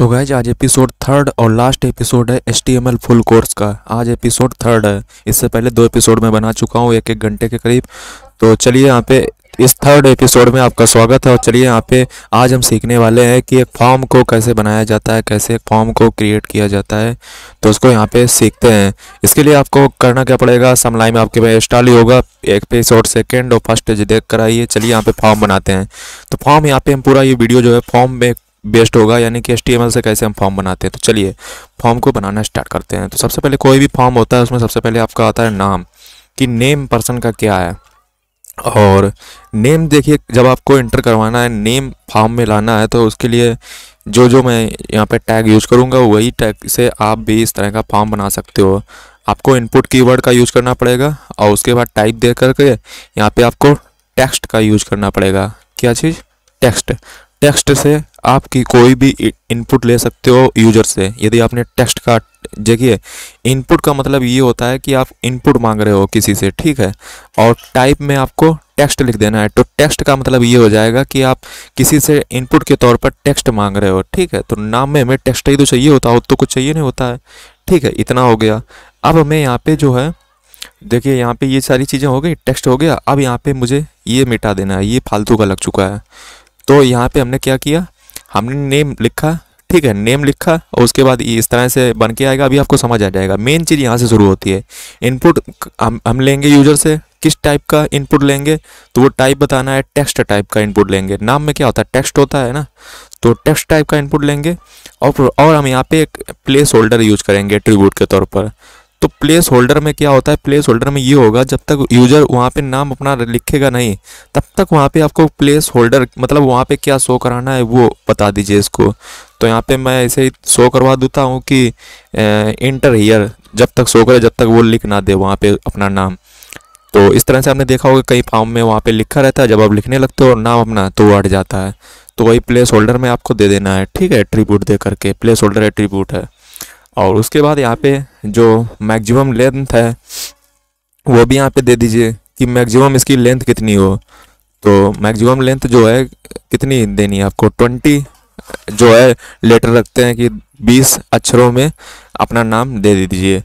सो so guys आज episode third और last episode है एच फुल कोर्स का आज एपिसोड थर्ड है इससे पहले दो एपिसोड में बना चुका हूँ एक एक घंटे के करीब तो चलिए यहाँ पे इस थर्ड एपिसोड में आपका स्वागत है और चलिए यहाँ पे आज हम सीखने वाले हैं कि एक फॉर्म को कैसे बनाया जाता है कैसे एक फॉर्म को क्रिएट किया जाता है तो उसको यहाँ पे सीखते हैं इसके लिए आपको करना क्या पड़ेगा समलाई में आपके पास इंस्टॉल ही होगा एक एपिसोड सेकेंड और फर्स्ट देख कर आइए चलिए यहाँ पे फॉर्म बनाते हैं तो फॉर्म यहाँ पे हम पूरा ये वीडियो जो है फॉर्म में बेस्ट होगा यानी कि एल से कैसे हम फॉर्म बनाते हैं तो चलिए फॉर्म को बनाना स्टार्ट करते हैं तो सबसे पहले कोई भी फॉर्म होता है उसमें सबसे पहले आपका आता है नाम कि नेम पर्सन का क्या है और नेम देखिए जब आपको इंटर करवाना है नेम फॉर्म में लाना है तो उसके लिए जो जो मैं यहाँ पे टैग यूज करूँगा वही टैग से आप भी इस तरह का फॉर्म बना सकते हो आपको इनपुट कीवर्ड का यूज करना पड़ेगा और उसके बाद टाइप दे करके यहाँ पे आपको टेक्स्ट का यूज करना पड़ेगा क्या चीज़ टेक्स्ट टेक्स्ट से आपकी कोई भी इनपुट ले सकते हो यूजर से यदि आपने टेक्स्ट का देखिए इनपुट का मतलब ये होता है कि आप इनपुट मांग रहे हो किसी से ठीक है और टाइप में आपको टेक्स्ट लिख देना है तो टेक्स्ट का मतलब ये हो जाएगा कि आप किसी से इनपुट के तौर पर टेक्स्ट मांग रहे हो ठीक है तो नाम में हमें टेक्स्ट ही तो चाहिए होता हो तो कुछ चाहिए नहीं होता है ठीक है इतना हो गया अब हमें यहाँ पे जो है देखिए यहाँ पे ये सारी चीज़ें हो गई टेक्स्ट हो गया अब यहाँ पे मुझे ये मिटा देना है ये फालतू का लग चुका है तो यहाँ पे हमने क्या किया हमने नेम लिखा ठीक है नेम लिखा और उसके बाद इस तरह से बन के आएगा अभी आपको समझ आ जाएगा मेन चीज़ यहाँ से शुरू होती है इनपुट हम हम लेंगे यूजर से किस टाइप का इनपुट लेंगे तो वो टाइप बताना है टेक्स्ट टाइप का इनपुट लेंगे नाम में क्या होता है टेक्स्ट होता है ना तो टेक्स्ट टाइप का इनपुट लेंगे और और हम यहाँ पे एक प्लेस होल्डर यूज करेंगे ट्रिब्यूट के तौर पर तो प्लेस होल्डर में क्या होता है प्लेस होल्डर में ये होगा जब तक यूजर वहाँ पे नाम अपना लिखेगा नहीं तब तक वहाँ पे आपको प्लेस होल्डर मतलब वहाँ पे क्या शो कराना है वो बता दीजिए इसको तो यहाँ पे मैं ऐसे ही शो करवा देता हूँ कि इंटर हीयर जब तक शो करे जब तक वो लिख ना दे वहाँ पे अपना नाम तो इस तरह से आपने देखा होगा कई फॉर्म में वहाँ पे लिखा रहता है जब आप लिखने लगते हो और नाम अपना तो वो हट जाता है तो वही प्लेस होल्डर में आपको दे देना है ठीक है एट्रीब्यूट दे करके प्लेस होल्डर एट्रीब्यूट है और उसके बाद यहाँ पे जो मैक्सिमम लेंथ है वो भी यहाँ पे दे दीजिए कि मैक्सिमम इसकी लेंथ कितनी हो तो मैक्सिमम लेंथ जो है कितनी देनी है आपको ट्वेंटी जो है लेटर रखते हैं कि बीस अक्षरों में अपना नाम दे दीजिए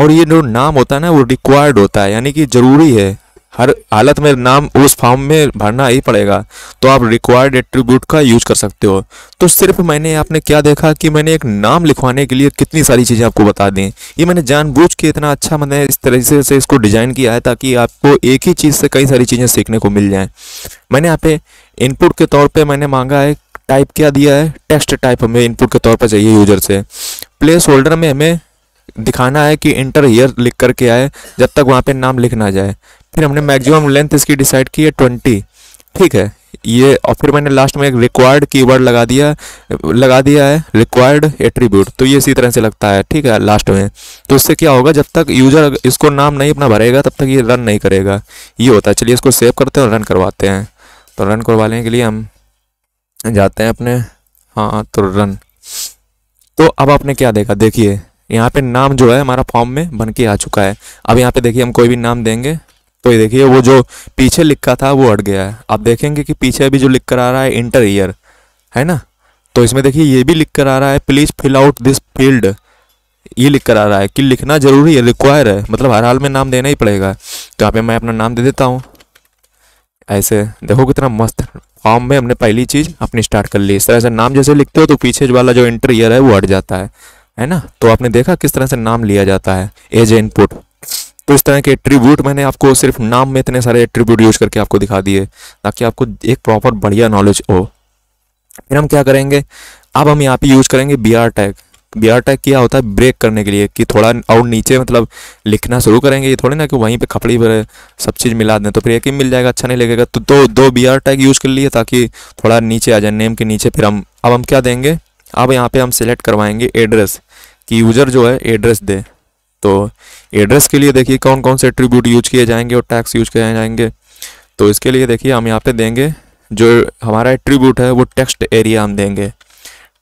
और ये जो नाम होता है ना वो रिक्वायर्ड होता है यानी कि ज़रूरी है हर हालत में नाम उस फॉर्म में भरना ही पड़ेगा तो आप रिक्वायर्ड एट्रीब्यूट का यूज कर सकते हो तो सिर्फ मैंने आपने क्या देखा कि मैंने एक नाम लिखवाने के लिए कितनी सारी चीज़ें आपको बता दें ये मैंने जानबूझ के इतना अच्छा मैंने इस तरह से इसको डिज़ाइन किया है ताकि आपको एक ही चीज़ से कई सारी चीज़ें सीखने को मिल जाएँ मैंने यहाँ पे इनपुट के तौर पर मैंने मांगा है टाइप क्या दिया है टेक्स्ट टाइप हमें इनपुट के तौर पर चाहिए यूजर से प्लेस होल्डर में हमें दिखाना है कि इंटर ईयर लिख करके आए जब तक वहाँ पे नाम लिख ना जाए फिर हमने मैक्सिमम लेंथ इसकी डिसाइड की है ट्वेंटी ठीक है ये और फिर मैंने लास्ट में एक रिक्वायर्ड कीवर्ड लगा दिया लगा दिया है रिक्वायर्ड एट्रीब्यूट तो ये इसी तरह से लगता है ठीक है लास्ट में तो इससे क्या होगा जब तक यूज़र इसको नाम नहीं अपना भरेगा तब तक ये रन नहीं करेगा ये होता है चलिए इसको सेव करते हैं और रन करवाते हैं तो रन करवाने के लिए हम जाते हैं अपने हाँ तो रन तो अब आपने क्या देखा देखिए यहाँ पे नाम जो है हमारा फॉर्म में बन के आ चुका है अब यहाँ पे देखिए हम कोई भी नाम देंगे कोई देखिए वो जो पीछे लिखा था वो हट गया है आप देखेंगे कि पीछे अभी जो लिख कर आ रहा है इंटर ईयर है ना तो इसमें देखिए ये भी लिख कर आ रहा है please fill out this field ये लिख कर आ रहा है कि लिखना ज़रूरी है रिक्वायर है मतलब हर हाल में नाम देना ही पड़ेगा तो यहाँ पे मैं अपना नाम दे देता हूँ ऐसे देखो कितना मस्त फॉर्म में हमने पहली चीज़ अपनी स्टार्ट कर ली इस तरह से नाम जैसे लिखते हो तो पीछे वाला जो इंटर ईयर है वो हट जाता है है ना तो आपने देखा किस तरह से नाम लिया जाता है एज ए इनपुट तो इस तरह के एट्रीब्यूट मैंने आपको सिर्फ नाम में इतने सारे एट्रीब्यूट यूज करके आपको दिखा दिए ताकि आपको एक प्रॉपर बढ़िया नॉलेज हो फिर हम क्या करेंगे अब हम यहाँ पे यूज करेंगे B R tag B R tag क्या होता है ब्रेक करने के लिए कि थोड़ा और नीचे मतलब लिखना शुरू करेंगे ये थोड़ी ना कि वहीं पे खपड़ी भरे सब चीज़ मिला दें तो फिर एक ही मिल जाएगा अच्छा नहीं लगेगा तो दो दो बी आर टैग यूज़ कर लिए ताकि थोड़ा नीचे आ जाए नेम के नीचे फिर हम अब हम क्या देंगे अब यहाँ पे हम सिलेक्ट करवाएंगे एड्रेस कि यूज़र जो है एड्रेस दे तो एड्रेस के लिए देखिए कौन कौन से एट्रीब्यूट यूज किए जाएंगे और टैक्स यूज किए जाएंगे तो इसके लिए देखिए हम यहाँ पे देंगे जो हमारा एट्रीब्यूट है वो टेक्स्ट एरिया हम देंगे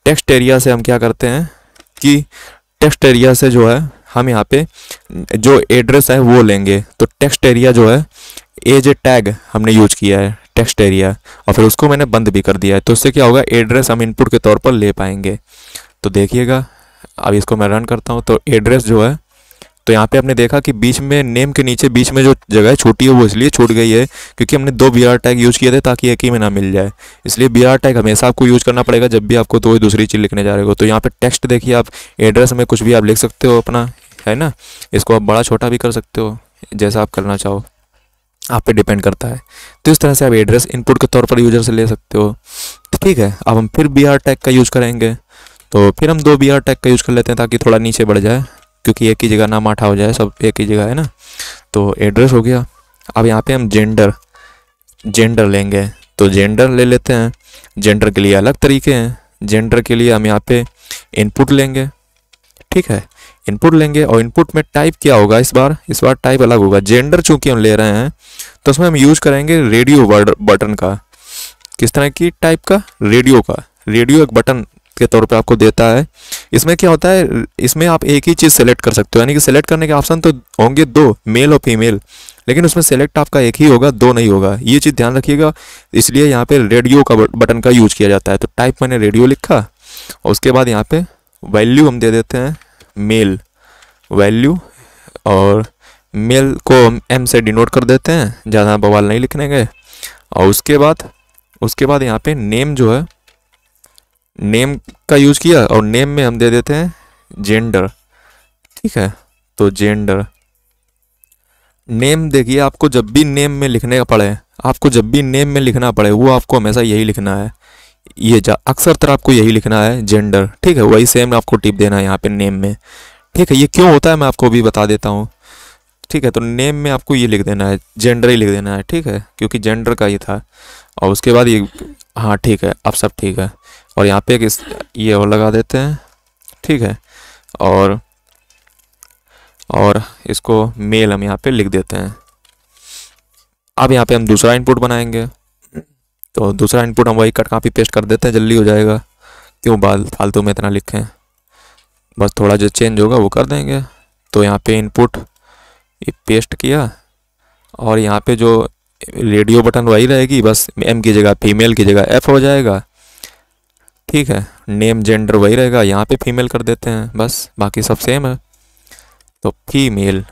टेक्स्ट एरिया से हम क्या करते हैं कि टेक्स्ट एरिया से जो है हम यहाँ पे जो एड्रेस है वो लेंगे तो टेक्स्ट एरिया जो है एज ए टैग हमने यूज किया है टेक्स्ट एरिया और फिर उसको मैंने बंद भी कर दिया है तो उससे क्या होगा एड्रेस हम इनपुट के तौर पर ले पाएंगे तो देखिएगा अब इसको मैं रन करता हूँ तो एड्रेस जो है तो यहाँ पे हमने देखा कि बीच में नेम के नीचे बीच में जो जगह है छोटी है वो इसलिए छूट गई है क्योंकि हमने दो बी टैग यूज़ किए थे ताकि एक ही में ना मिल जाए इसलिए बी टैग हमेशा आपको यूज़ करना पड़ेगा जब भी आपको दो तो दूसरी चीज़ लिखने जा रहे हो तो यहाँ पर टेक्स्ट देखिए आप एड्रेस में कुछ भी आप लिख सकते हो अपना है ना इसको आप बड़ा छोटा भी कर सकते हो जैसा आप करना चाहो आप पे डिपेंड करता है तो इस तरह से आप एड्रेस इनपुट के तौर पर यूजर से ले सकते हो तो ठीक है अब हम फिर बी आर टैग का यूज़ करेंगे तो फिर हम दो बी आर टैग का यूज़ कर लेते हैं ताकि थोड़ा नीचे बढ़ जाए क्योंकि एक ही जगह नाम आठा हो जाए सब एक ही जगह है ना तो एड्रेस हो गया अब यहाँ पे हम जेंडर जेंडर लेंगे तो जेंडर ले लेते हैं जेंडर के लिए अलग तरीके हैं जेंडर के लिए हम यहाँ पे इनपुट लेंगे ठीक है इनपुट लेंगे और इनपुट में टाइप क्या होगा इस बार इस बार टाइप अलग होगा जेंडर चूंकि हम ले रहे हैं तो उसमें हम यूज करेंगे रेडियो बटन का किस तरह की टाइप का रेडियो का रेडियो एक बटन के तौर पे आपको देता है इसमें क्या होता है इसमें आप एक ही चीज़ सेलेक्ट कर सकते हो यानी कि सेलेक्ट करने के ऑप्शन तो होंगे दो मेल और फीमेल लेकिन उसमें सेलेक्ट आपका एक ही होगा दो नहीं होगा ये चीज़ ध्यान रखिएगा इसलिए यहाँ पे रेडियो का बटन का यूज किया जाता है तो टाइप मैंने रेडियो लिखा और उसके बाद यहाँ पे वैल्यू हम दे देते हैं मेल वैल्यू और मेल को हम एम से डिनोट कर देते हैं ज़्यादा बवाल नहीं लिखने गए और उसके बाद उसके बाद यहाँ पे नेम जो है नेम का यूज किया और नेम में हम दे देते हैं जेंडर ठीक है तो जेंडर नेम देखिए आपको जब भी नेम में लिखने का पड़े आपको जब भी नेम में लिखना पड़े वो आपको हमेशा यही लिखना है ये अक्सर तरह आपको यही लिखना है जेंडर ठीक है वही सेम आपको टिप देना है यहाँ पे नेम में ठीक है ये क्यों होता है मैं आपको अभी बता देता हूँ ठीक है तो नेम में आपको ये लिख देना है जेंडर ही लिख देना है ठीक है क्योंकि जेंडर का ही था और उसके बाद ये हाँ ठीक है अब सब ठीक है और यहाँ पे एक इस ये और लगा देते हैं ठीक है और और इसको मेल हम यहाँ पे लिख देते हैं अब यहाँ पे हम दूसरा इनपुट बनाएंगे तो दूसरा इनपुट हम वही कट कापी पेस्ट कर देते हैं जल्दी हो जाएगा क्यों बाल फालतू में इतना लिखें बस थोड़ा जो चेंज होगा वो कर देंगे तो यहाँ पे इनपुट ये पेस्ट किया और यहाँ पे जो रेडियो बटन वही रहेगी बस एम की जगह फीमेल की जगह एफ हो जाएगा ठीक है नेम जेंडर वही रहेगा यहाँ पे फीमेल कर देते हैं बस बाकी सब सेम है तो फीमेल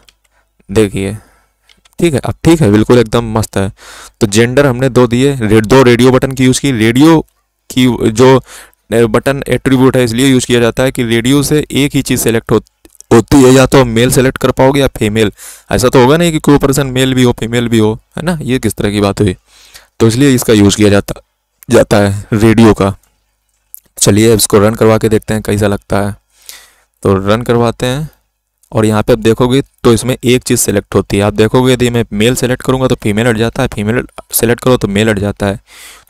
देखिए ठीक है अब ठीक है बिल्कुल एकदम मस्त है तो जेंडर हमने दो दिए दो रेडियो बटन की यूज़ की रेडियो की जो बटन एट्रीब्यूट है इसलिए यूज़ किया जाता है कि रेडियो से एक ही चीज़ सेलेक्ट हो होती है या तो मेल सेलेक्ट कर पाओगे या फीमेल ऐसा तो होगा नहीं कि कोई पर्सन मेल भी हो फीमेल भी हो है ना ये किस तरह की बात हुई तो इसलिए इसका यूज़ किया जाता जाता है रेडियो का चलिए इसको रन करवा के देखते हैं कैसा लगता है तो रन करवाते हैं और यहाँ पे आप देखोगे तो इसमें एक चीज़ सेलेक्ट होती है आप देखोगे यदि मैं मेल सेलेक्ट करूँगा तो फीमेल हट जाता है फीमेल सेलेक्ट करो तो मेल हट जाता है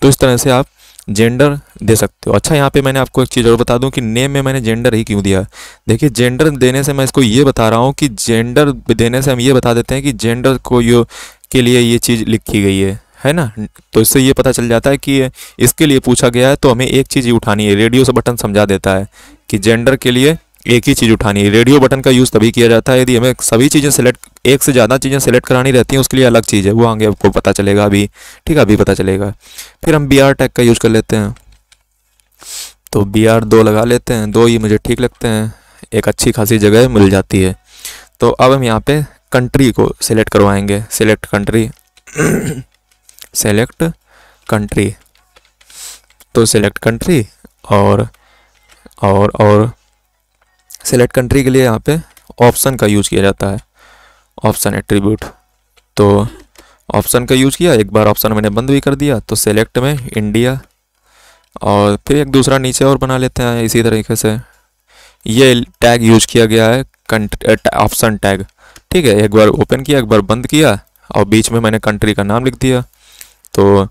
तो इस तरह से आप जेंडर दे सकते हो अच्छा यहाँ पे मैंने आपको एक चीज़ और बता दूँ कि नेम में मैंने जेंडर ही क्यों दिया देखिए जेंडर देने से मैं इसको ये बता रहा हूँ कि जेंडर देने से हम ये बता देते हैं कि जेंडर को यो के लिए ये चीज़ लिखी गई है है ना तो इससे ये पता चल जाता है कि इसके लिए पूछा गया है तो हमें एक चीज़ ही उठानी है रेडियो से बटन समझा देता है कि जेंडर के लिए एक ही चीज़ उठानी है रेडियो बटन का यूज़ तभी किया जाता है यदि हमें सभी चीज़ें सेलेक्ट एक से ज़्यादा चीज़ें सेलेक्ट करानी रहती हैं उसके लिए अलग चीज़ है वो आगे आपको पता चलेगा अभी ठीक है अभी पता चलेगा फिर हम बी आर टैग का यूज़ कर लेते हैं तो बी आर दो लगा लेते हैं दो ही मुझे ठीक लगते हैं एक अच्छी खासी जगह मिल जाती है तो अब हम यहाँ पर कंट्री को सिलेक्ट करवाएंगे सिलेक्ट कंट्री सेलेक्ट कंट्री तो सेलेक्ट कंट्री और और और सेलेक्ट कंट्री के लिए यहाँ पे ऑप्शन का यूज़ किया जाता है ऑप्शन एट्रीब्यूट तो ऑप्शन का यूज़ किया एक बार ऑप्शन मैंने बंद भी कर दिया तो सेलेक्ट में इंडिया और फिर एक दूसरा नीचे और बना लेते हैं इसी तरीके से ये टैग यूज किया गया है ऑप्शन टैग ठीक है एक बार ओपन किया एक बार बंद किया और बीच में मैंने कंट्री का नाम लिख दिया तो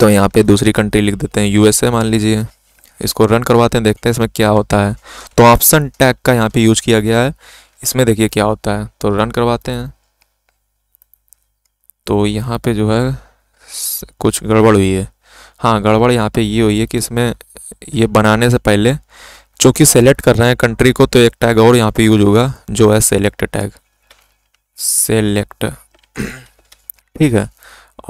तो यहाँ पे दूसरी कंट्री लिख देते हैं यूएसए मान लीजिए इसको रन करवाते हैं देखते हैं इसमें क्या होता है तो ऑप्शन टैग का यहाँ पे यूज किया गया है इसमें देखिए क्या होता है तो रन करवाते हैं तो यहाँ पे जो है कुछ गड़बड़ हुई है हाँ गड़बड़ यहाँ पे ये हुई है कि इसमें ये बनाने से पहले चूँकि सेलेक्ट कर रहे हैं कंट्री को तो एक टैग और यहाँ पे यूज होगा जो है सेलेक्ट टैग सेलेक्ट ठीक है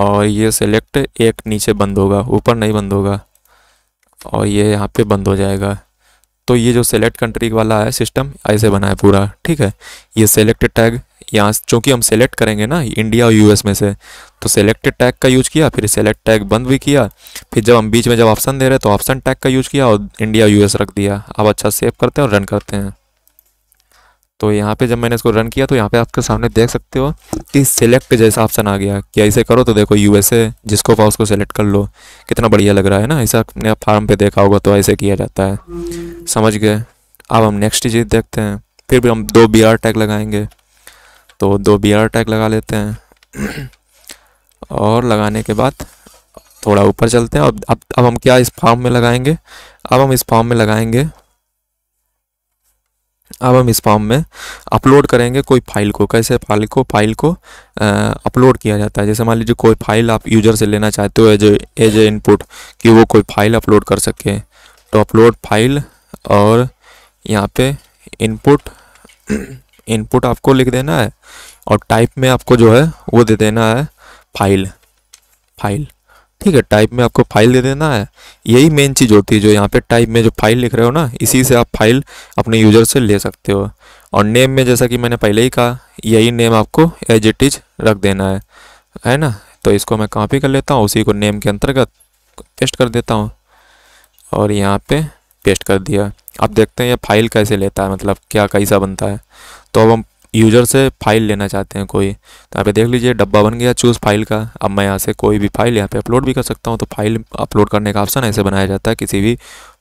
और ये सेलेक्ट एक नीचे बंद होगा ऊपर नहीं बंद होगा और ये यहाँ पे बंद हो जाएगा तो ये जो सेलेक्ट कंट्री वाला है सिस्टम ऐसे बना है पूरा ठीक है ये सेलेक्ट टैग यहाँ चूँकि हम सेलेक्ट करेंगे ना इंडिया और यूएस में से तो सेलेक्ट टैग का यूज किया फिर सेलेक्ट टैग बंद भी किया फिर जब हम बीच में जब ऑप्शन दे रहे तो ऑप्शन टैग का यूज किया और इंडिया यूएस रख दिया अब अच्छा सेव करते हैं और रन करते हैं तो यहाँ पे जब मैंने इसको रन किया तो यहाँ पे आपके सामने देख सकते हो कि सेलेक्ट जैसा ऑप्शन आ गया कि ऐसे करो तो देखो यूएसए जिसको पाओ उसको सेलेक्ट कर लो कितना बढ़िया लग रहा है ना ऐसा अपने फार्म पे देखा होगा तो ऐसे किया जाता है समझ गए अब हम नेक्स्ट चीज़ देखते हैं फिर भी हम दो बी आर टैग लगाएंगे तो दो बी आर टैग लगा लेते हैं और लगाने के बाद थोड़ा ऊपर चलते हैं अब अब अब हम क्या इस फार्म में लगाएंगे अब हम इस फॉर्म में लगाएंगे अब हम इस फॉर्म में अपलोड करेंगे कोई फाइल को कैसे फाइल को फाइल को अपलोड किया जाता है जैसे मान लीजिए कोई फाइल आप यूजर से लेना चाहते हो एज एज ए इनपुट कि वो कोई फाइल अपलोड कर सके तो अपलोड फाइल और यहाँ पे इनपुट इनपुट आपको लिख देना है और टाइप में आपको जो है वो दे देना है फाइल फाइल ठीक है टाइप में आपको फाइल दे देना है यही मेन चीज़ होती है जो यहाँ पे टाइप में जो फाइल लिख रहे हो ना इसी से आप फाइल अपने यूजर से ले सकते हो और नेम में जैसा कि मैंने पहले ही कहा यही नेम आपको एज इट इज रख देना है है ना तो इसको मैं कॉपी कर लेता हूँ उसी को नेम के अंतर्गत पेस्ट कर देता हूँ और यहाँ पे पेस्ट कर दिया अब देखते हैं ये फाइल कैसे लेता है मतलब क्या कैसा बनता है तो अब हम यूज़र से फाइल लेना चाहते हैं कोई तो यहाँ पे देख लीजिए डब्बा बन गया चूज़ फाइल का अब मैं यहाँ से कोई भी फाइल यहाँ पे अपलोड भी कर सकता हूँ तो फाइल अपलोड करने का ऑप्शन ऐसे बनाया जाता है किसी भी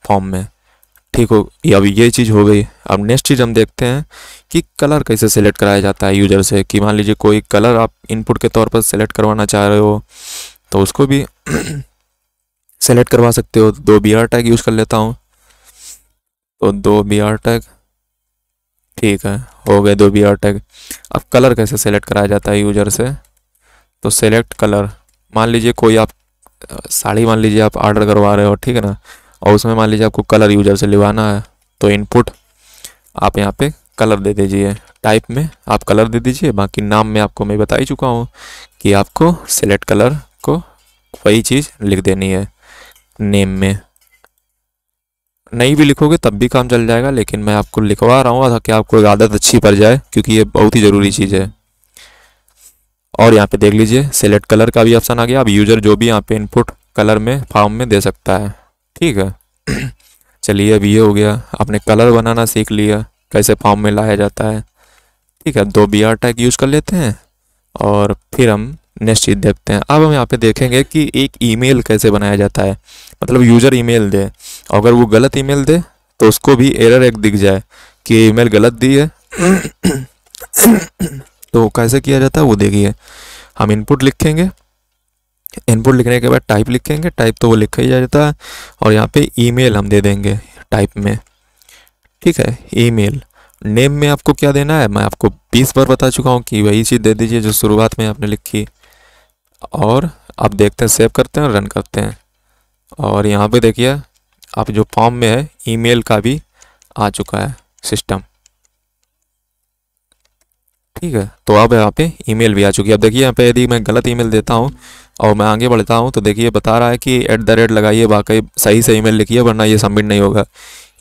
फॉर्म में ठीक हो अब ये चीज़ हो गई अब नेक्स्ट चीज़ हम देखते हैं कि कलर कैसे सेलेक्ट कराया जाता है यूज़र से कि मान लीजिए कोई कलर आप इनपुट के तौर पर सेलेक्ट करवाना चाह रहे हो तो उसको भी सेलेक्ट करवा सकते हो दो बी आर टैग यूज़ कर लेता हूँ तो दो बी आर टैग ठीक है हो गए दो बी आर टैग अब कलर कैसे सेलेक्ट कराया जाता है यूजर से तो सेलेक्ट कलर मान लीजिए कोई आप साड़ी मान लीजिए आप ऑर्डर करवा रहे हो ठीक है ना और उसमें मान लीजिए आपको कलर यूजर से लिवाना है तो इनपुट आप यहाँ पे कलर दे दीजिए टाइप में आप कलर दे दीजिए बाकी नाम में आपको मैं बता ही चुका हूँ कि आपको सेलेक्ट कलर को वही चीज़ लिख देनी है नेम में नहीं भी लिखोगे तब भी काम चल जाएगा लेकिन मैं आपको लिखवा रहा हूँ ताकि आपको आदत अच्छी पड़ जाए क्योंकि ये बहुत ही ज़रूरी चीज़ है और यहाँ पे देख लीजिए सेलेक्ट कलर का भी ऑप्शन आ गया अब यूज़र जो भी यहाँ पे इनपुट कलर में फॉर्म में दे सकता है ठीक है चलिए अब ये हो गया आपने कलर बनाना सीख लिया कैसे फॉर्म में लाया जाता है ठीक है दो बी आर टैग यूज़ कर लेते हैं और फिर हम निश्चित देखते हैं अब हम यहाँ पे देखेंगे कि एक ईमेल कैसे बनाया जाता है मतलब यूज़र ईमेल दे अगर वो गलत ईमेल दे तो उसको भी एरर एक दिख जाए कि ईमेल गलत दी है तो कैसे किया जाता है वो देखिए हम इनपुट लिखेंगे इनपुट लिखने के बाद टाइप लिखेंगे टाइप तो वो लिखा ही जाता है और यहाँ पे ईमेल हम दे देंगे टाइप में ठीक है ईमेल नेम में आपको क्या देना है मैं आपको बीस बार बता चुका हूँ कि वही चीज़ दे दीजिए जो शुरुआत में आपने लिखी और आप देखते हैं सेव करते हैं रन करते हैं और यहाँ पे देखिए आप जो फॉर्म में है ईमेल का भी आ चुका है सिस्टम ठीक है तो अब यहाँ पे ईमेल भी आ चुकी है अब देखिए यहाँ पे यदि मैं गलत ईमेल देता हूँ और मैं आगे बढ़ता हूँ तो देखिए बता रहा है कि एट द रेट लगाइए वाकई सही से ईमेल लिखिए वरना ये सबमिट नहीं होगा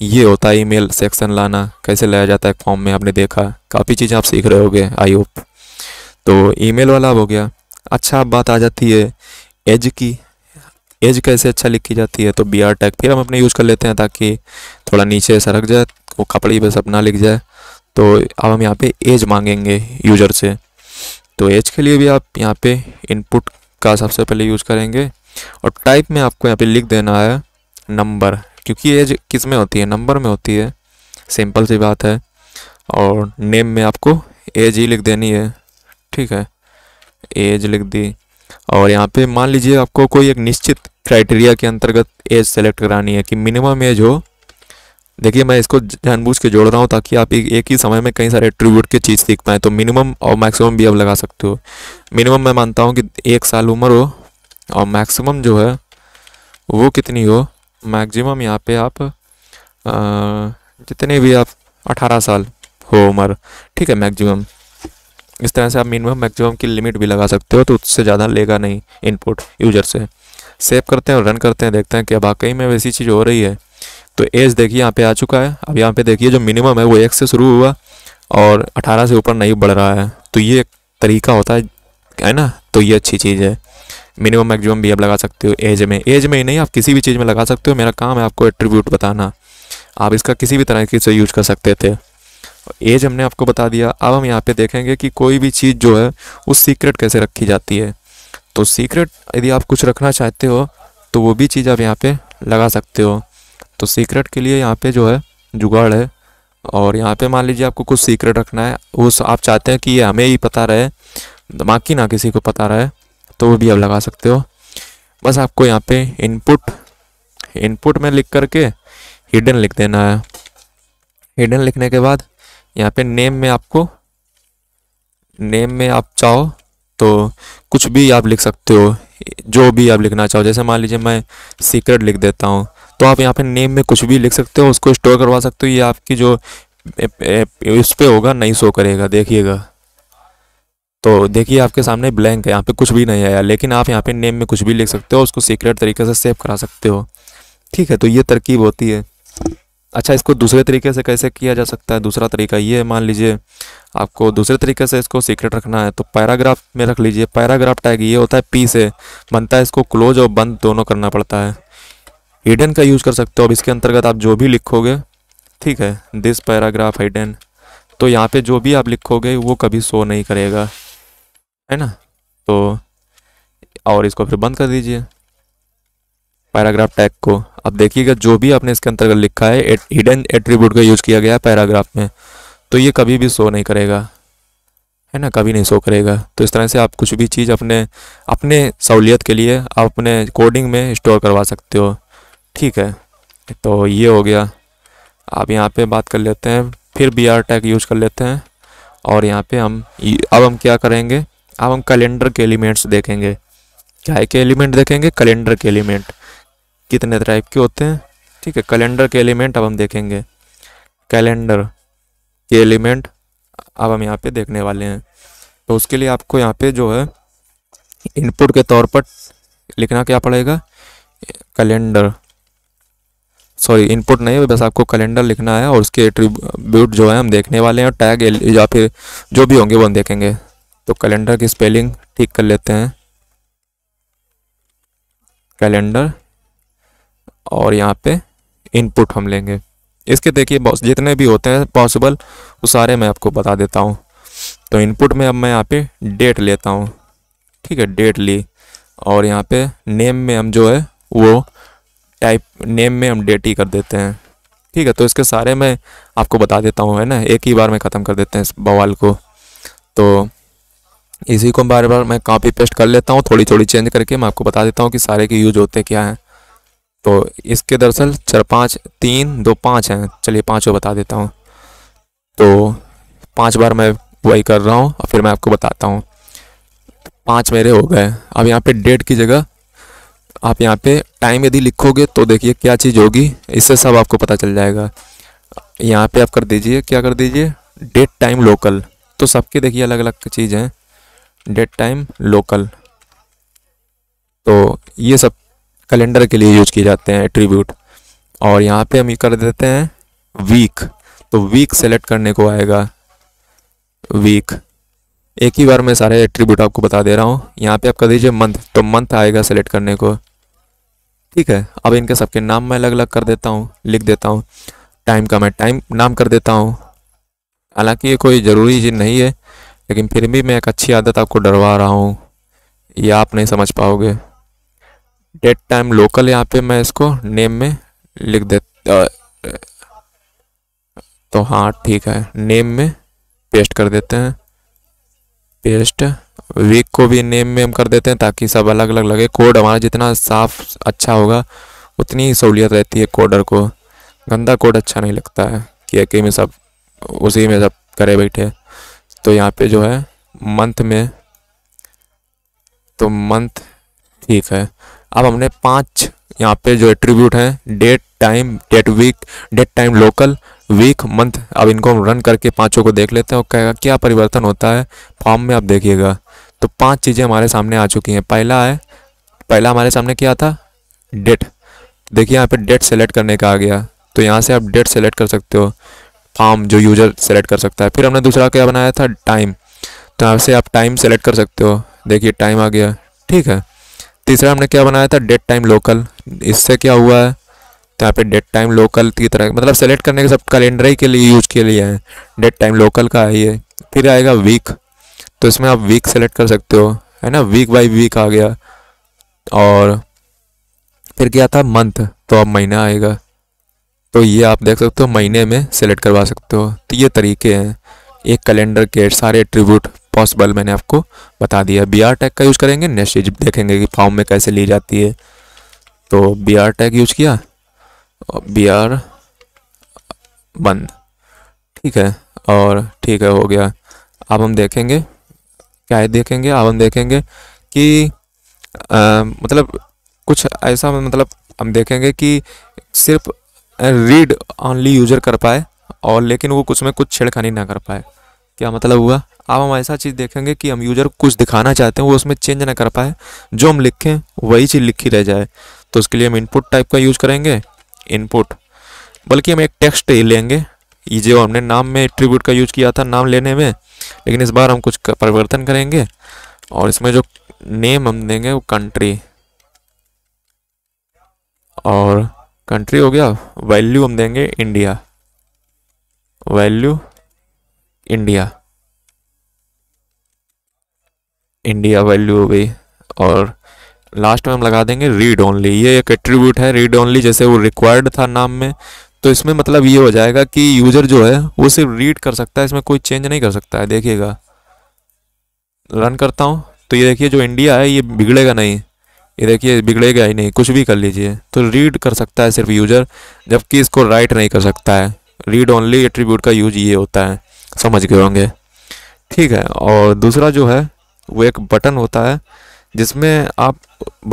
ये होता है ईमेल सेक्शन लाना कैसे लाया जाता है फॉर्म में आपने देखा काफ़ी चीज़ें आप सीख रहे होगे आई होप तो ईमेल वाला अब हो गया अच्छा बात आ जाती है एज की एज कैसे अच्छा लिखी जाती है तो बी आर टैग फिर हम अपने यूज़ कर लेते हैं ताकि थोड़ा नीचे सरक जाए वो कपड़े पे सब ना लिख जाए तो अब हम यहाँ पे एज मांगेंगे यूज़र से तो एज के लिए भी आप यहाँ पे इनपुट का सबसे पहले यूज़ करेंगे और टाइप में आपको यहाँ पे लिख देना है नंबर क्योंकि एज किस में होती है नंबर में होती है सिंपल सी बात है और नेम में आपको एज ही लिख देनी है ठीक है एज लिख दी और यहाँ पे मान लीजिए आपको कोई एक निश्चित क्राइटेरिया के अंतर्गत एज सेलेक्ट करानी है कि मिनिमम एज हो देखिए मैं इसको जानबूझ के जोड़ रहा हूँ ताकि आप एक ही समय में कई सारे ट्रिब्यूट की चीज़ सीख पाएँ तो मिनिमम और मैक्सिमम भी आप लगा सकते हो मिनिमम मैं मानता हूँ कि एक साल उम्र हो और मैक्सिमम जो है वो कितनी हो मैक्सिमम यहाँ पे आप आ, जितने भी आप 18 साल हो उम्र ठीक है मैक्सिमम इस तरह से आप मिनिमम मैक्सिमम की लिमिट भी लगा सकते हो तो उससे ज़्यादा लेगा नहीं इनपुट यूजर से सेव करते हैं और रन करते हैं देखते हैं अब वाकई में वैसी चीज़ हो रही है तो एज देखिए यहाँ पे आ चुका है अब यहाँ पे देखिए जो मिनिमम है वो एक से शुरू हुआ और अठारह से ऊपर नहीं बढ़ रहा है तो ये एक तरीका होता है है ना तो ये अच्छी चीज़ है मिनिमम मैक्सिमम भी आप लगा सकते हो एज में एज में ही नहीं आप किसी भी चीज़ में लगा सकते हो मेरा काम है आपको एट्रीब्यूट बताना आप इसका किसी भी तरह से यूज कर सकते थे एज हमने आपको बता दिया अब हम यहाँ पे देखेंगे कि कोई भी चीज़ जो है वो सीक्रेट कैसे रखी जाती है तो सीक्रेट यदि आप कुछ रखना चाहते हो तो वो भी चीज़ आप यहाँ पे लगा सकते हो तो सीक्रेट के लिए यहाँ पे जो है जुगाड़ है और यहाँ पे मान लीजिए आपको कुछ सीक्रेट रखना है वो आप चाहते हैं कि ये हमें ही पता रहे बाकी ना किसी को पता रहे तो वो भी आप लगा सकते हो बस आपको यहाँ पे इनपुट इनपुट में लिख करके हिडन लिख देना है हिडन लिखने के बाद यहाँ पे नेम में आपको नेम में आप चाहो तो कुछ भी आप लिख सकते हो जो भी आप लिखना चाहो जैसे मान लीजिए मैं सीक्रेट लिख देता हूँ तो आप यहाँ पे नेम में कुछ भी लिख सकते हो उसको स्टोर करवा सकते हो ये आपकी जो इस पर होगा नहीं शो करेगा देखिएगा तो देखिए आपके सामने ब्लैंक है यहाँ पे कुछ भी नहीं आया लेकिन आप यहाँ पे नेम में कुछ भी लिख सकते हो उसको सीक्रेट तरीके से सेव करा सकते हो ठीक है तो ये तरकीब होती है अच्छा इसको दूसरे तरीके से कैसे किया जा सकता है दूसरा तरीका ये है मान लीजिए आपको दूसरे तरीके से इसको सीक्रेट रखना है तो पैराग्राफ में रख लीजिए पैराग्राफ टैग ये होता है पी से बनता है इसको क्लोज और बंद दोनों करना पड़ता है हिडन का यूज़ कर सकते हो अब इसके अंतर्गत आप जो भी लिखोगे ठीक है दिस पैराग्राफ हिडन तो यहाँ पर जो भी आप लिखोगे वो कभी शो नहीं करेगा है ना तो और इसको फिर बंद कर दीजिए पैराग्राफ टैग को अब देखिएगा जो भी आपने इसके अंतर्गत लिखा है हिडन एट्रीब्यूट का यूज किया गया है पैराग्राफ में तो ये कभी भी शो नहीं करेगा है ना कभी नहीं शो करेगा तो इस तरह से आप कुछ भी चीज़ अपने अपने सहूलियत के लिए आप अपने कोडिंग में स्टोर करवा सकते हो ठीक है तो ये हो गया आप यहाँ पे बात कर लेते हैं फिर बी आर टैग यूज कर लेते हैं और यहाँ पे हम अब हम क्या करेंगे अब हम कैलेंडर के एलिमेंट्स देखेंगे क्या के एलिमेंट देखेंगे कैलेंडर के एलिमेंट कितने टाइप के होते हैं ठीक है कैलेंडर के एलिमेंट अब हम देखेंगे कैलेंडर के एलिमेंट अब हम यहाँ पे देखने वाले हैं तो उसके लिए आपको यहाँ पे जो है इनपुट के तौर पर लिखना क्या पड़ेगा कैलेंडर सॉरी इनपुट नहीं है बस आपको कैलेंडर लिखना है और उसके एट्रीब्यूट जो है हम देखने वाले हैं और टैग या फिर जो भी होंगे वो हम देखेंगे तो कैलेंडर की स्पेलिंग ठीक कर लेते हैं कैलेंडर और यहाँ पे इनपुट हम लेंगे इसके देखिए जितने भी होते हैं पॉसिबल वो सारे मैं आपको बता देता हूँ तो इनपुट में अब मैं यहाँ पे डेट लेता हूँ ठीक है डेट ली और यहाँ पे नेम में हम जो है वो टाइप नेम में हम डेट ही कर देते हैं ठीक है तो इसके सारे मैं आपको बता देता हूँ है ना एक ही बार में ख़त्म कर देते हैं इस बवाल को तो इसी को बार बार मैं कॉपी पेस्ट कर लेता हूँ थोड़ी थोड़ी चेंज करके मैं आपको बता देता हूँ कि सारे के यूज होते क्या हैं तो इसके दरअसल चार पाँच तीन दो पाँच हैं चलिए पाँचों बता देता हूँ तो पाँच बार मैं वही कर रहा हूँ और फिर मैं आपको बताता हूँ पाँच मेरे हो गए अब यहाँ पे डेट की जगह आप यहाँ पे टाइम यदि लिखोगे तो देखिए क्या चीज़ होगी इससे सब आपको पता चल जाएगा यहाँ पे आप कर दीजिए क्या कर दीजिए डेट टाइम लोकल तो सबके देखिए अलग अलग चीज़ हैं डेट टाइम लोकल तो ये सब कैलेंडर के लिए यूज किए जाते हैं एट्रीब्यूट और यहाँ पे हम ये कर देते हैं वीक तो वीक सेलेक्ट करने को आएगा वीक एक ही बार मैं सारे एट्रीब्यूट आपको बता दे रहा हूँ यहाँ पे आप कर दीजिए मंथ तो मंथ आएगा सेलेक्ट करने को ठीक है अब इनके सबके नाम मैं अलग अलग कर देता हूँ लिख देता हूँ टाइम का मैं टाइम नाम कर देता हूँ हालांकि ये कोई ज़रूरी चीज़ नहीं है लेकिन फिर भी मैं एक अच्छी आदत आपको डरवा रहा हूँ ये आप नहीं समझ पाओगे डेट टाइम लोकल यहाँ पे मैं इसको नेम में लिख दे तो हाँ ठीक है नेम में पेस्ट कर देते हैं पेस्ट वीक को भी नेम में हम कर देते हैं ताकि सब अलग अलग लगे कोड हमारा जितना साफ अच्छा होगा उतनी सहूलियत रहती है कोडर को गंदा कोड अच्छा नहीं लगता है कि कि में सब उसी में सब करे बैठे तो यहाँ पे जो है मंथ में तो मंथ ठीक है अब हमने पांच यहाँ पे जो एट्रीब्यूट हैं date time date week date time local week month अब इनको हम रन करके पांचों को देख लेते हैं और कहेगा क्या परिवर्तन होता है फॉर्म में आप देखिएगा तो पांच चीज़ें हमारे सामने आ चुकी हैं पहला है पहला हमारे सामने क्या था डेट देखिए यहाँ पे डेट सेलेक्ट करने का आ गया तो यहाँ से आप डेट सेलेक्ट कर सकते हो फॉर्म जो यूज़र सेलेक्ट कर सकता है फिर हमने दूसरा क्या बनाया था टाइम तो यहाँ से आप टाइम सेलेक्ट कर सकते हो देखिए टाइम आ गया ठीक है तीसरा हमने क्या बनाया था डेट टाइम लोकल इससे क्या हुआ है तो यहाँ पे डेट टाइम लोकल की तरह मतलब सेलेक्ट करने के सब कैलेंडर ही के लिए यूज के लिए है डेट टाइम लोकल का है ये फिर आएगा वीक तो इसमें आप वीक सेलेक्ट कर सकते हो है ना वीक बाई वीक आ गया और फिर क्या था मंथ तो अब महीना आएगा तो ये आप देख सकते हो महीने में सेलेक्ट करवा सकते हो तो ये तरीके हैं एक कैलेंडर के सारे ट्रिब्यूट पॉसिबल मैंने आपको बता दिया बी आर टैग का यूज़ करेंगे नेक्स्ट चीज देखेंगे कि फॉर्म में कैसे ली जाती है तो B R tag use B R आर बंद ठीक है और ठीक है हो गया अब हम देखेंगे क्या है देखेंगे अब हम देखेंगे कि आ, मतलब कुछ ऐसा मतलब हम देखेंगे कि सिर्फ रीड ऑनली यूज़र कर पाए और लेकिन वो कुछ में कुछ छेड़खानी ना कर पाए क्या मतलब हुआ अब हम ऐसा चीज़ देखेंगे कि हम यूज़र को कुछ दिखाना चाहते हैं वो उसमें चेंज ना कर पाए जो हम लिखें वही चीज़ लिखी रह जाए तो उसके लिए हम इनपुट टाइप का यूज करेंगे इनपुट बल्कि हम एक टेक्स्ट ही लेंगे ये जो हमने नाम में ट्रिब्यूट का यूज किया था नाम लेने में लेकिन इस बार हम कुछ परिवर्तन करेंगे और इसमें जो नेम हम देंगे वो कंट्री और कंट्री हो गया वैल्यू हम देंगे India value India India value हो गई और लास्ट में हम लगा देंगे रीड ओनली ये एक एट्रीब्यूट है रीड ओनली जैसे वो रिक्वायर्ड था नाम में तो इसमें मतलब ये हो जाएगा कि यूज़र जो है वो सिर्फ रीड कर सकता है इसमें कोई चेंज नहीं कर सकता है देखिएगा रन करता हूँ तो ये देखिए जो इंडिया है ये बिगड़ेगा नहीं ये देखिए बिगड़ेगा ही नहीं कुछ भी कर लीजिए तो रीड कर सकता है सिर्फ यूज़र जबकि इसको राइट नहीं कर सकता है रीड ओनली एट्रीब्यूट का यूज ये होता है समझ गए होंगे ठीक है और दूसरा जो है वो एक बटन होता है जिसमें आप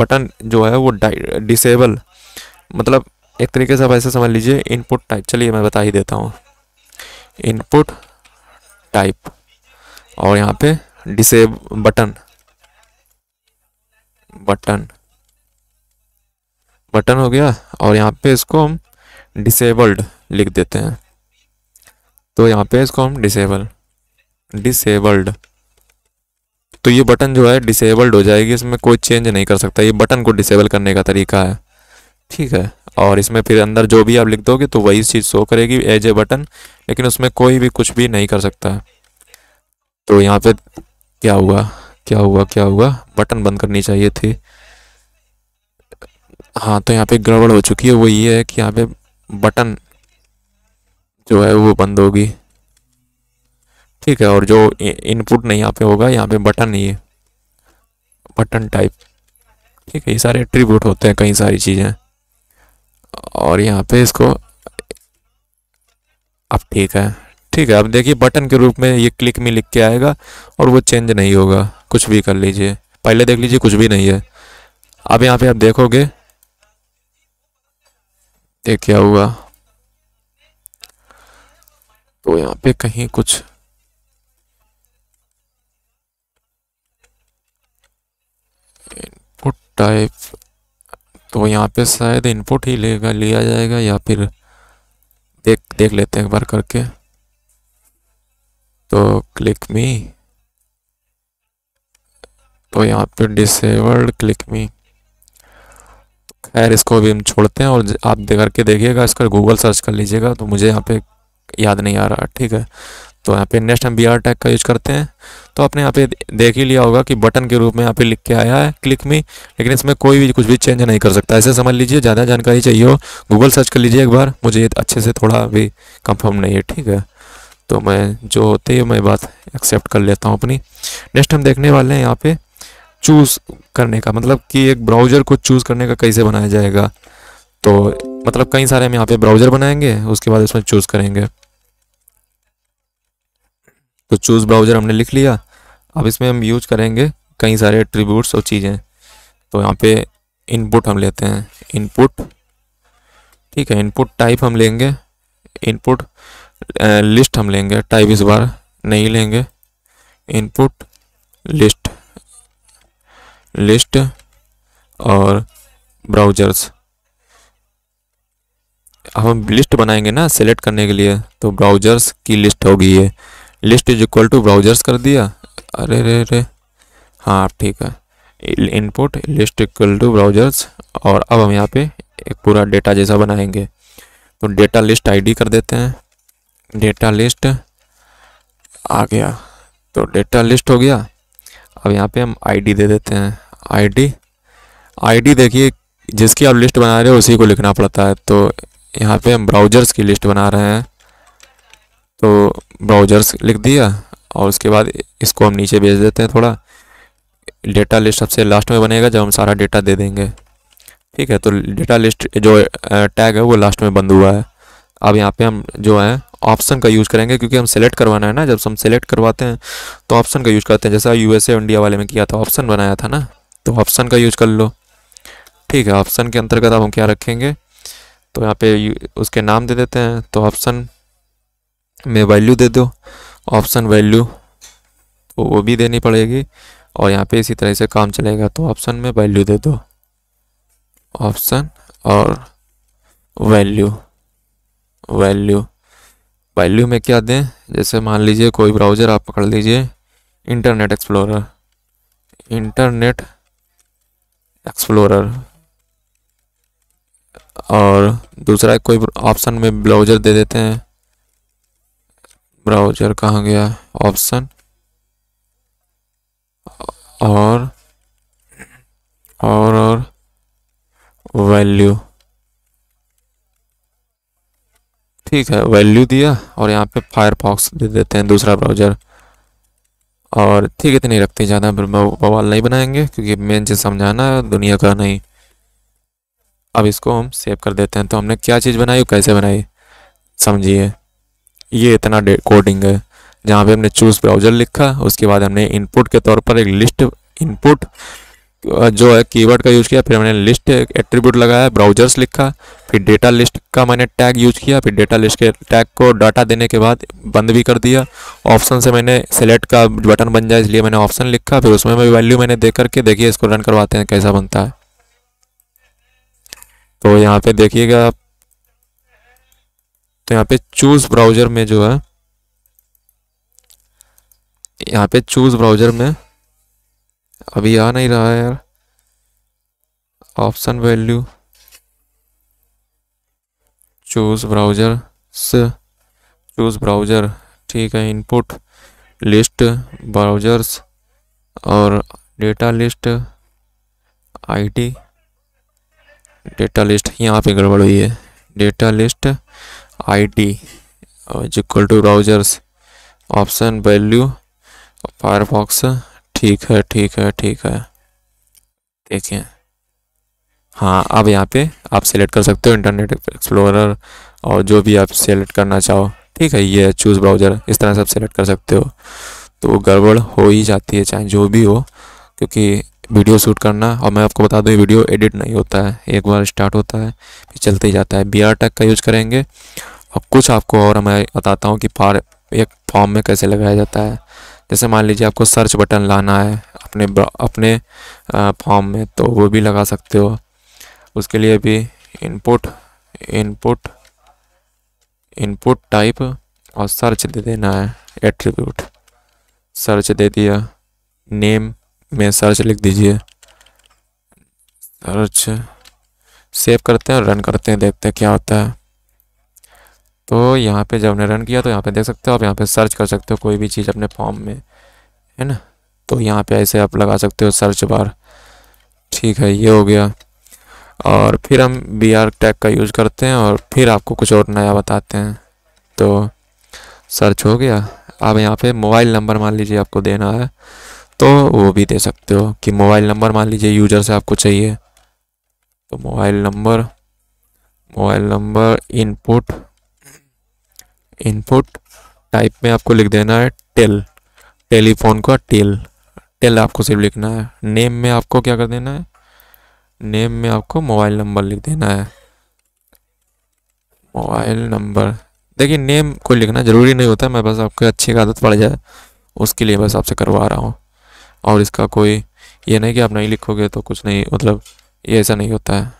बटन जो है वो डिसेबल मतलब एक तरीके से आप ऐसे समझ लीजिए इनपुट टाइप चलिए मैं बता ही देता हूँ इनपुट टाइप और यहाँ पे डिसेब बटन बटन बटन हो गया और यहाँ पे इसको हम डिसेबल्ड लिख देते हैं तो यहाँ पे इसको हम डिसेबल डिसेबल्ड तो ये बटन जो है डिसेबल्ड हो जाएगी इसमें कोई चेंज नहीं कर सकता ये बटन को डिसेबल करने का तरीका है ठीक है और इसमें फिर अंदर जो भी आप लिख दोगे तो वही चीज़ शो करेगी एज ए बटन लेकिन उसमें कोई भी कुछ भी नहीं कर सकता तो यहाँ पे क्या हुआ क्या हुआ क्या हुआ बटन बंद करनी चाहिए थी हाँ तो यहाँ पे गड़बड़ हो चुकी है वो ये है कि यहाँ पे बटन जो है वो बंद होगी ठीक है और जो इनपुट नहीं यहाँ पे होगा यहाँ पे बटन ही है बटन टाइप ठीक है ये सारे एट्रीब्यूट होते हैं कई सारी चीज़ें और यहाँ पे इसको अब ठीक है ठीक है अब देखिए बटन के रूप में ये क्लिक में लिख के आएगा और वो चेंज नहीं होगा कुछ भी कर लीजिए पहले देख लीजिए कुछ भी नहीं है अब यहाँ पे आप देखोगे देख क्या हुआ तो यहाँ पे कहीं कुछ इनपुट टाइप तो यहाँ पे शायद इनपुट ही लेगा लिया जाएगा या फिर देख देख लेते हैं एक बार करके तो क्लिक मी तो यहाँ पे डिसेबल्ड क्लिक मी खैर इसको भी हम छोड़ते हैं और आप देख करके देखिएगा इसका गूगल सर्च कर लीजिएगा तो मुझे यहाँ पे याद नहीं आ रहा ठीक है तो यहाँ पे नेक्स्ट हम बी आर टैग का यूज करते हैं तो आपने यहाँ पे देख ही लिया होगा कि बटन के रूप में यहाँ पे लिख के आया है क्लिक में लेकिन इसमें कोई भी कुछ भी चेंज नहीं कर सकता ऐसे समझ लीजिए ज़्यादा जानकारी चाहिए हो गूगल सर्च कर लीजिए एक बार मुझे अच्छे से थोड़ा भी कंफर्म नहीं है ठीक है तो मैं जो होते ही मैं बात एक्सेप्ट कर लेता हूँ अपनी नेक्स्ट हम देखने वाले हैं यहाँ पे चूज़ करने का मतलब कि एक ब्राउज़र को चूज़ करने का कैसे बनाया जाएगा तो मतलब कई सारे हम यहाँ पे ब्राउज़र बनाएंगे उसके बाद इसमें चूज़ करेंगे तो चूज़ ब्राउज़र हमने लिख लिया अब इसमें हम यूज करेंगे कई सारे एट्रीब्यूट्स और चीज़ें तो यहाँ पे इनपुट हम लेते हैं इनपुट ठीक है इनपुट टाइप हम लेंगे इनपुट लिस्ट हम लेंगे टाइप इस बार नहीं लेंगे इनपुट लिस्ट लिस्ट और ब्राउजर्स अब हम लिस्ट बनाएंगे ना सेलेक्ट करने के लिए तो ब्राउजर्स की लिस्ट होगी ये list is equal to browsers कर दिया अरे रे रे हाँ ठीक है input list equal to browsers और अब हम यहाँ पे एक पूरा डेटा जैसा बनाएंगे तो डेटा लिस्ट आईडी कर देते हैं डेटा लिस्ट आ गया तो डेटा लिस्ट हो गया अब यहाँ पे हम आईडी दे देते हैं आईडी आईडी देखिए जिसकी आप लिस्ट बना रहे हो उसी को लिखना पड़ता है तो यहाँ पे हम ब्राउजर्स की लिस्ट बना रहे हैं तो ब्राउजर्स लिख दिया और उसके बाद इसको हम नीचे भेज देते हैं थोड़ा डेटा लिस्ट सबसे लास्ट में बनेगा जब हम सारा डेटा दे देंगे ठीक है तो डेटा लिस्ट जो टैग है वो लास्ट में बंद हुआ है अब यहाँ पे हम जो है ऑप्शन का यूज़ करेंगे क्योंकि हम सेलेक्ट करवाना है ना जब हम सेलेक्ट करवाते हैं तो ऑप्शन का यूज़ करते हैं जैसा यू इंडिया वाले में किया था ऑप्शन बनाया था ना तो ऑप्शन का यूज़ कर लो ठीक है ऑप्शन के अंतर्गत अब हम क्या रखेंगे तो यहाँ पे उसके नाम दे देते हैं तो ऑप्शन में वैल्यू दे दो ऑप्शन वैल्यू वो भी देनी पड़ेगी और यहाँ पे इसी तरह से काम चलेगा तो ऑप्शन में वैल्यू दे दो ऑप्शन और वैल्यू वैल्यू वैल्यू में क्या दें जैसे मान लीजिए कोई ब्राउज़र आप पकड़ लीजिए इंटरनेट एक्सप्लोरर इंटरनेट एक्सप्लोरर और दूसरा कोई ऑप्शन में ब्राउज़र दे देते हैं ब्राउजर कहाँ गया ऑप्शन और और और वैल्यू ठीक है वैल्यू दिया और यहाँ पे फायरफॉक्स दे देते हैं दूसरा ब्राउजर और ठीक है तो नहीं रखते ज़्यादा बवाल नहीं बनाएंगे क्योंकि मेन चीज़ समझाना है दुनिया का नहीं अब इसको हम सेव कर देते हैं तो हमने क्या चीज़ बनाई कैसे बनाई समझिए ये इतना कोडिंग है जहाँ पे हमने चूज ब्राउजर लिखा उसके बाद हमने इनपुट के तौर पर एक लिस्ट इनपुट जो है कीवर्ड का यूज़ किया फिर मैंने लिस्ट एट्रीब्यूट लगाया ब्राउजर्स लिखा फिर डेटा लिस्ट का मैंने टैग यूज किया फिर डेटा लिस्ट के टैग को डाटा देने के बाद बंद भी कर दिया ऑप्शन से मैंने सेलेक्ट का बटन बन जाए इसलिए मैंने ऑप्शन लिखा फिर उसमें मैं वैल्यू मैंने दे करके देखिए इसको रन करवाते हैं कैसा बनता है तो यहाँ पे देखिएगा आप तो यहाँ पे चूज ब्राउजर में जो है यहाँ पे चूज ब्राउजर में अभी आ नहीं रहा है यार ऑप्शन वैल्यू चूज ब्राउजर से चूज ब्राउजर ठीक है इनपुट लिस्ट ब्राउजर्स और data list ID data list यहाँ पे गड़बड़ हुई है data list IT uh, which equal to browsers option value Firefox ठीक है ठीक है ठीक है देखिए हाँ अब यहाँ पे आप सेलेक्ट कर सकते हो इंटरनेट एक्सप्लोरर और जो भी आप सेलेक्ट करना चाहो ठीक है ये चूज़ ब्राउज़र इस तरह से आप सेलेक्ट कर सकते हो तो गड़बड़ हो ही जाती है चाहे जो भी हो क्योंकि वीडियो शूट करना और मैं आपको बता दूँ वीडियो एडिट नहीं होता है एक बार स्टार्ट होता है फिर चलते ही जाता है बी आर टेक का यूज़ करेंगे अब कुछ आपको और मैं बताता हूँ कि फार एक फॉर्म में कैसे लगाया जाता है जैसे मान लीजिए आपको सर्च बटन लाना है अपने अपने फॉर्म में तो वो भी लगा सकते हो उसके लिए भी इनपुट इनपुट इनपुट टाइप और सर्च दे देना है एट्रीब्यूट सर्च दे दिया नेम में सर्च लिख दीजिए सर्च सेव करते हैं और रन करते हैं देखते हैं क्या होता है तो यहाँ पे जब हमने रन किया तो यहाँ पे देख सकते हो आप यहाँ पे सर्च कर सकते हो कोई भी चीज़ अपने फॉर्म में है ना तो यहाँ पे ऐसे आप लगा सकते हो सर्च बार ठीक है ये हो गया और फिर हम बी आर टैग का यूज़ करते हैं और फिर आपको कुछ और नया बताते हैं तो सर्च हो गया अब यहाँ पे मोबाइल नंबर मान लीजिए आपको देना है तो वो भी दे सकते हो कि मोबाइल नंबर मान लीजिए यूजर से आपको चाहिए तो mobile number mobile number input input type में आपको लिख देना है टेल टेलीफोन का टेल टेल आपको सिर्फ लिखना है नेम में आपको क्या कर देना है नेम में आपको मोबाइल नंबर लिख देना है मोबाइल नंबर देखिए नेम को लिखना ज़रूरी नहीं होता मैं बस आपके अच्छी आदत पड़ जाए उसके लिए बस आपसे करवा रहा हूँ और इसका कोई ये नहीं कि आप नहीं लिखोगे तो कुछ नहीं मतलब ये ऐसा नहीं होता है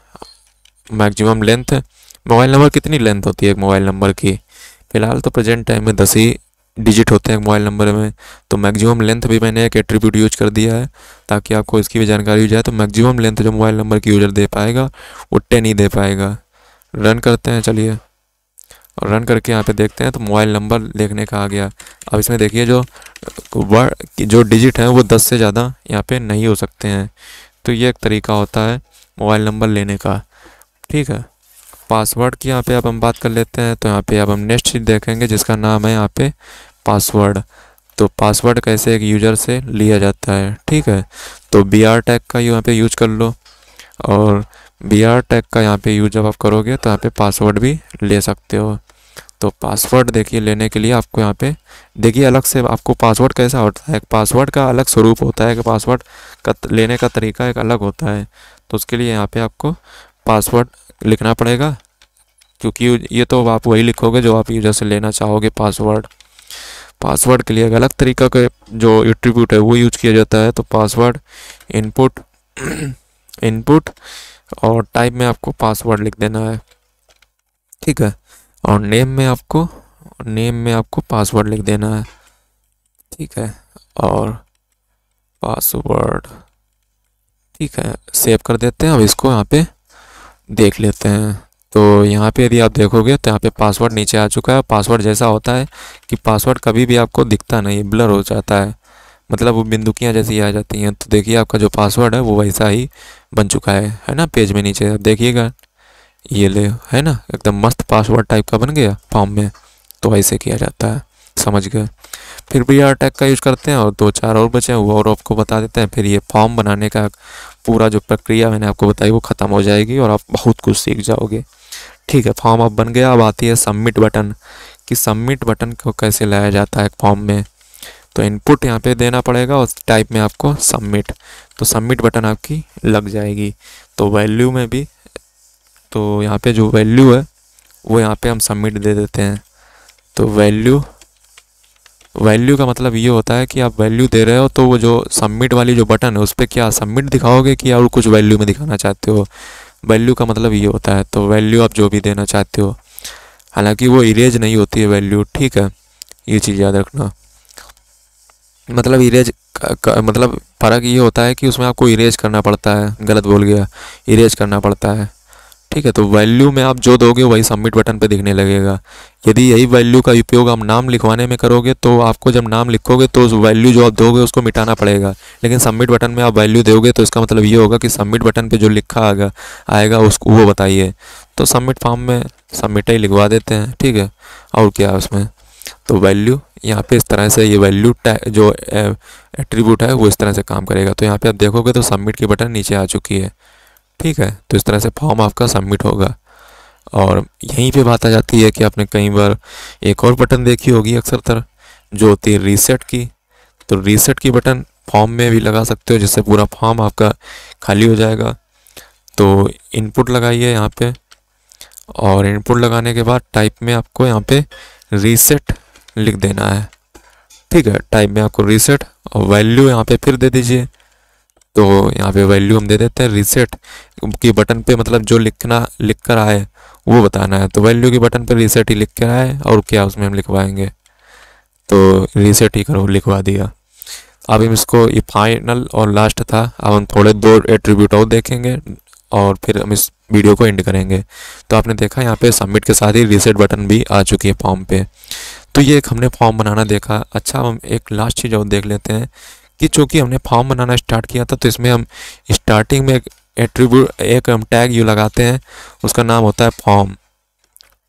मैक्सिमम लेंथ मोबाइल नंबर कितनी लेंथ होती है एक मोबाइल नंबर की फ़िलहाल तो प्रेजेंट टाइम में दस ही डिजिट होते हैं मोबाइल नंबर में तो मैक्सिमम लेंथ भी मैंने एक एट्रीब्यूट यूज कर दिया है ताकि आपको इसकी भी जानकारी हो जाए तो मैक्सिमम लेंथ जो मोबाइल नंबर की यूज़र दे पाएगा वो टेन ही दे पाएगा रन करते हैं चलिए और रन करके यहाँ पे देखते हैं तो मोबाइल नंबर देखने का आ गया अब इसमें देखिए जो वर्ड जो डिजिट हैं वो दस से ज़्यादा यहाँ पे नहीं हो सकते हैं तो ये एक तरीका होता है मोबाइल नंबर लेने का ठीक है पासवर्ड की यहाँ पे अब हम बात कर लेते हैं तो यहाँ पे अब हम नेक्स्ट चीज देखेंगे जिसका नाम है यहाँ पे पासवर्ड तो पासवर्ड कैसे एक यूजर से लिया जाता है ठीक है तो बी आर टैग का यहाँ पे यूज कर लो और बी आर टैग का यहाँ पे यूज जब आप करोगे तो यहाँ पे पासवर्ड भी ले सकते हो तो पासवर्ड देखिए लेने के लिए आपको यहाँ पे देखिए अलग से आपको पासवर्ड कैसा होता है पासवर्ड का अलग स्वरूप होता है कि पासवर्ड का लेने का तरीका एक अलग होता है तो उसके लिए यहाँ पे आपको पासवर्ड लिखना पड़ेगा क्योंकि ये तो आप वही लिखोगे जो आप यूजर से लेना चाहोगे पासवर्ड पासवर्ड के लिए एक अलग तरीका का जो एट्रीब्यूट है वो यूज किया जाता है तो पासवर्ड इनपुट इनपुट और टाइप में आपको पासवर्ड लिख देना है ठीक है और नेम में आपको नेम में आपको पासवर्ड लिख देना है ठीक है और पासवर्ड ठीक है सेव कर देते हैं अब इसको यहाँ पे देख लेते हैं तो यहाँ पे यदि आप देखोगे तो यहाँ पे पासवर्ड नीचे आ चुका है पासवर्ड जैसा होता है कि पासवर्ड कभी भी आपको दिखता नहीं ब्लर हो जाता है मतलब वो बिंदुकियाँ जैसी आ जाती हैं तो देखिए आपका जो पासवर्ड है वो वैसा ही बन चुका है है ना पेज में नीचे आप देखिएगा ये ले है ना एकदम मस्त पासवर्ड टाइप का बन गया फॉर्म में तो ऐसे किया जाता है समझ गए फिर भी आर टैग का यूज़ करते हैं और दो चार और बचे हैं वो और आपको बता देते हैं फिर ये फॉर्म बनाने का पूरा जो प्रक्रिया मैंने आपको बताई वो ख़त्म हो जाएगी और आप बहुत कुछ सीख जाओगे ठीक है फॉर्म अब बन गया अब आती है सबमिट बटन कि सबमिट बटन को कैसे लाया जाता है फॉर्म में तो इनपुट यहाँ पे देना पड़ेगा और टाइप में आपको सबमिट तो सबमिट बटन आपकी लग जाएगी तो वैल्यू में भी तो यहाँ पे जो वैल्यू है वो यहाँ पे हम सबमिट दे देते हैं तो वैल्यू वैल्यू का मतलब ये होता है कि आप वैल्यू दे रहे हो तो वो जो सबमिट वाली जो बटन है उस पर क्या सबमिट दिखाओगे कि और कुछ वैल्यू में दिखाना चाहते हो वैल्यू का मतलब ये होता है तो वैल्यू आप जो भी देना चाहते हो हालांकि वो इरेज नहीं होती है वैल्यू ठीक है ये चीज़ याद रखना मतलब इरेज मतलब फ़र्क ये होता है कि उसमें आपको इरेज करना पड़ता है गलत बोल गया इरेज करना पड़ता है ठीक है तो वैल्यू में आप जो दोगे वही सबमिट बटन पर दिखने लगेगा यदि यही वैल्यू का उपयोग आप नाम लिखवाने में करोगे तो आपको जब नाम लिखोगे तो उस वैल्यू जो आप दोगे उसको मिटाना पड़ेगा लेकिन सबमिट बटन में आप वैल्यू दोगे तो इसका मतलब ये होगा कि सबमिट बटन पे जो लिखा आएगा आएगा उसको वो बताइए तो सबमिट फॉर्म में सबमिट ही लिखवा देते हैं ठीक है और क्या है उसमें तो वैल्यू यहाँ पे इस तरह से ये वैल्यू जो एट्रीब्यूट है वो इस तरह से काम करेगा तो यहाँ पे आप देखोगे तो सबमिट की बटन नीचे आ चुकी है ठीक है तो इस तरह से फॉर्म आपका सबमिट होगा और यहीं पे बात आ जाती है कि आपने कई बार एक और बटन देखी होगी अक्सर तर जो होती है रीसेट की तो रीसेट की बटन फॉर्म में भी लगा सकते हो जिससे पूरा फॉर्म आपका खाली हो जाएगा तो इनपुट लगाइए यहाँ पे और इनपुट लगाने के बाद टाइप में आपको यहाँ पे रीसेट लिख देना है ठीक है टाइप में आपको रीसेट और वैल्यू यहाँ पे फिर दे दीजिए तो यहाँ पे वैल्यू हम दे देते हैं रीसेट के बटन पे मतलब जो लिखना लिख कर आए वो बताना है तो वैल्यू के बटन पे रीसेट ही लिख कर आए और क्या उसमें हम लिखवाएंगे तो रीसेट ही करो लिखवा दिया अब हम इसको ये फाइनल और लास्ट था अब हम थोड़े दो एट्रीब्यूट और देखेंगे और फिर हम इस वीडियो को एंड करेंगे तो आपने देखा यहाँ पे सबमिट के साथ ही रीसेट बटन भी आ चुकी है फॉर्म पे तो ये एक हमने फॉर्म बनाना देखा अच्छा हम एक लास्ट चीज़ और देख लेते हैं कि चूँकि हमने फॉर्म बनाना स्टार्ट किया था तो इसमें हम स्टार्टिंग में एक एट्रीब्यूट एक हम टैग यू लगाते हैं उसका नाम होता है फॉर्म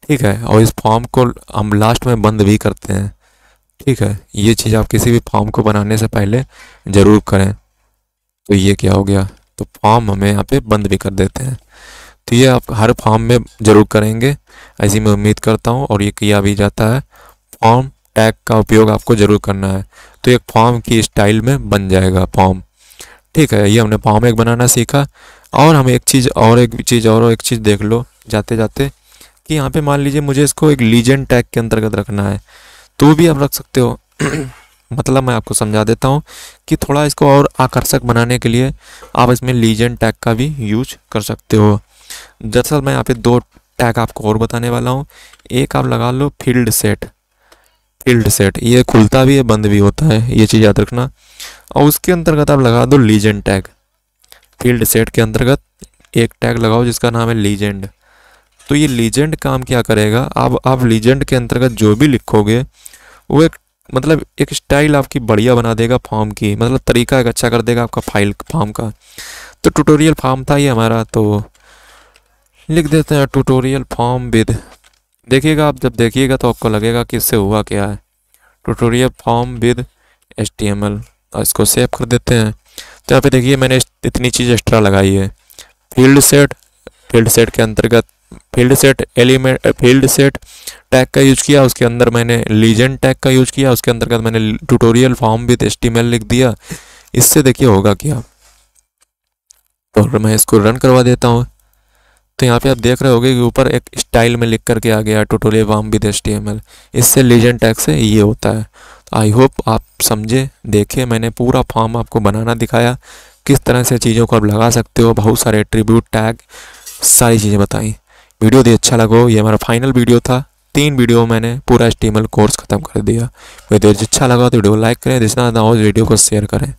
ठीक है और इस फॉर्म को हम लास्ट में बंद भी करते हैं ठीक है ये चीज़ आप किसी भी फॉर्म को बनाने से पहले ज़रूर करें तो ये क्या हो गया तो फॉर्म हमें यहाँ पे बंद भी कर देते हैं तो ये आप हर फॉर्म में ज़रूर करेंगे ऐसी मैं उम्मीद करता हूँ और ये किया भी जाता है फॉर्म टैग का उपयोग आपको ज़रूर करना है तो एक फॉर्म की स्टाइल में बन जाएगा फॉर्म ठीक है ये हमने फॉर्म एक बनाना सीखा और हम एक चीज़ और एक चीज़ और एक चीज़ देख लो जाते जाते कि यहाँ पे मान लीजिए मुझे इसको एक लीजेंड टैग के अंतर्गत रखना है तो भी आप रख सकते हो मतलब मैं आपको समझा देता हूँ कि थोड़ा इसको और आकर्षक बनाने के लिए आप इसमें लीजेंड टैग का भी यूज कर सकते हो दरअसल मैं यहाँ पे दो टैग आपको और बताने वाला हूँ एक आप लगा लो फील्ड सेट फील्ड सेट ये खुलता भी है बंद भी होता है ये चीज़ याद रखना और उसके अंतर्गत आप लगा दो लीजेंड टैग फील्ड सेट के अंतर्गत एक टैग लगाओ जिसका नाम है लीजेंड तो ये लीजेंड काम क्या करेगा आप आप लीजेंड के अंतर्गत जो भी लिखोगे वो एक मतलब एक स्टाइल आपकी बढ़िया बना देगा फॉर्म की मतलब तरीका एक अच्छा कर देगा आपका फाइल फॉर्म का तो ट्यूटोरियल फॉर्म था ये हमारा तो लिख देते हैं ट्यूटोरियल फॉर्म विद देखिएगा आप जब देखिएगा तो आपको लगेगा कि इससे हुआ क्या है tutorial form with H T M L इसको सेव कर देते हैं तो यहाँ पे देखिए मैंने इतनी चीज़ एक्स्ट्रा लगाई है फील्ड सेट फील्ड सेट के अंतर्गत field set element field set tag का यूज़ किया उसके अंदर मैंने लीजेंड टैग का यूज़ किया उसके अंतर्गत मैंने ट्यूटोरियल फॉर्म विद एच लिख दिया इससे देखिए होगा क्या तो मैं इसको रन करवा देता हूँ तो यहाँ पे आप देख रहे होगे कि ऊपर एक स्टाइल में लिख करके आ गया टोटोले वाम विद टी इससे लीजेंड टैक्स से ये होता है आई तो होप आप समझे देखे मैंने पूरा फॉर्म आपको बनाना दिखाया किस तरह से चीज़ों को आप लगा सकते हो बहुत सारे ट्रिब्यूट टैग सारी चीज़ें बताई वीडियो भी अच्छा लगा ये हमारा फाइनल वीडियो था तीन वीडियो मैंने पूरा एच कोर्स ख़त्म कर दिया वीडियो अच्छा लगा तो वीडियो लाइक करें जिसना ना हो वीडियो को शेयर करें